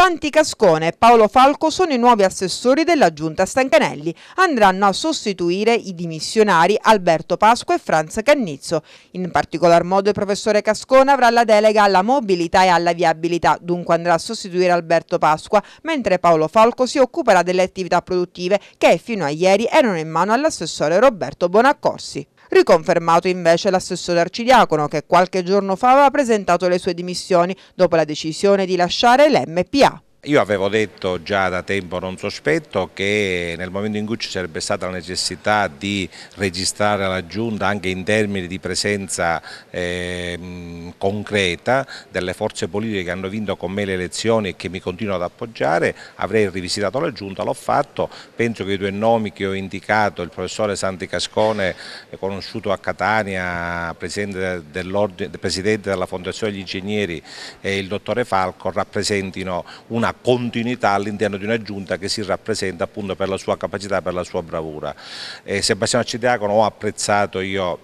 Santi Cascone e Paolo Falco sono i nuovi assessori della Giunta Stancanelli. Andranno a sostituire i dimissionari Alberto Pasqua e Franz Cannizzo. In particolar modo il professore Cascone avrà la delega alla mobilità e alla viabilità, dunque andrà a sostituire Alberto Pasqua, mentre Paolo Falco si occuperà delle attività produttive che fino a ieri erano in mano all'assessore Roberto Bonaccorsi. Riconfermato invece l'assessore arcidiacono che qualche giorno fa aveva presentato le sue dimissioni dopo la decisione di lasciare l'MPA. Io avevo detto già da tempo, non sospetto, che nel momento in cui ci sarebbe stata la necessità di registrare la Giunta anche in termini di presenza eh, concreta delle forze politiche che hanno vinto con me le elezioni e che mi continuano ad appoggiare, avrei rivisitato la Giunta, l'ho fatto, penso che i due nomi che ho indicato, il professore Santi Cascone, conosciuto a Catania, presidente, dell presidente della Fondazione degli Ingegneri e il dottore Falco, rappresentino una una continuità all'interno di una giunta che si rappresenta appunto per la sua capacità, per la sua bravura. Eh, Sebastiano Cideacono ho apprezzato io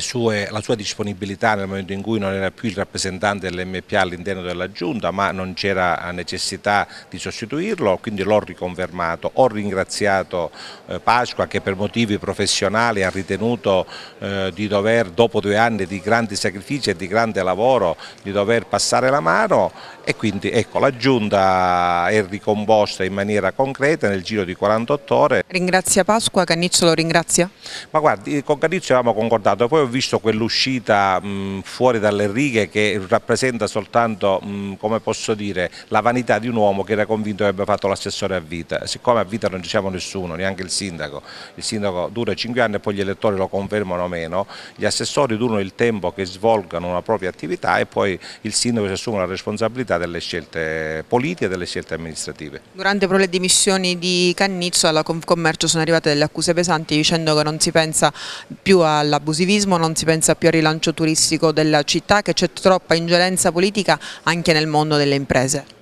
sue, la sua disponibilità nel momento in cui non era più il rappresentante dell'MPA all'interno della Giunta ma non c'era necessità di sostituirlo quindi l'ho riconfermato, ho ringraziato eh, Pasqua che per motivi professionali ha ritenuto eh, di dover dopo due anni di grandi sacrifici e di grande lavoro di dover passare la mano e quindi ecco la Giunta è ricomposta in maniera concreta nel giro di 48 ore. Ringrazia Pasqua, Canniccio lo ringrazia? Ma guardi con Canniccio avevamo concordato poi ho visto quell'uscita fuori dalle righe che rappresenta soltanto, mh, come posso dire, la vanità di un uomo che era convinto che avrebbe fatto l'assessore a vita. Siccome a vita non diciamo nessuno, neanche il sindaco, il sindaco dura 5 anni e poi gli elettori lo confermano o meno, gli assessori durano il tempo che svolgano una propria attività e poi il sindaco si assume la responsabilità delle scelte politiche e delle scelte amministrative. Durante le dimissioni di Cannizzo alla Confcommercio sono arrivate delle accuse pesanti dicendo che non si pensa più all'abusivismo turismo, non si pensa più al rilancio turistico della città, che c'è troppa ingerenza politica anche nel mondo delle imprese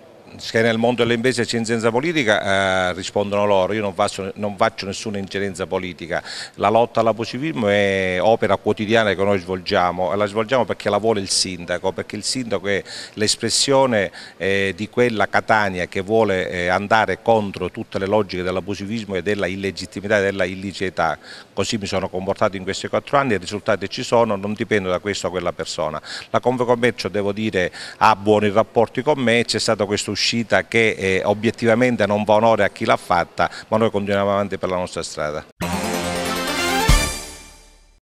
che nel mondo delle imprese c'è ingerenza politica eh, rispondono loro, io non faccio, non faccio, nessuna ingerenza politica, la lotta all'abusivismo è opera quotidiana che noi svolgiamo e la svolgiamo perché la vuole il sindaco, perché il sindaco è l'espressione eh, di quella Catania che vuole eh, andare contro tutte le logiche dell'abusivismo e della illegittimità e della illicità, così mi sono comportato in questi quattro anni, e i risultati ci sono, non dipende da questa o quella persona. La Convecommercio devo dire ha buoni rapporti con me, c'è stato questo uscito un'uscita che eh, obiettivamente non va onore a chi l'ha fatta, ma noi continuiamo avanti per la nostra strada.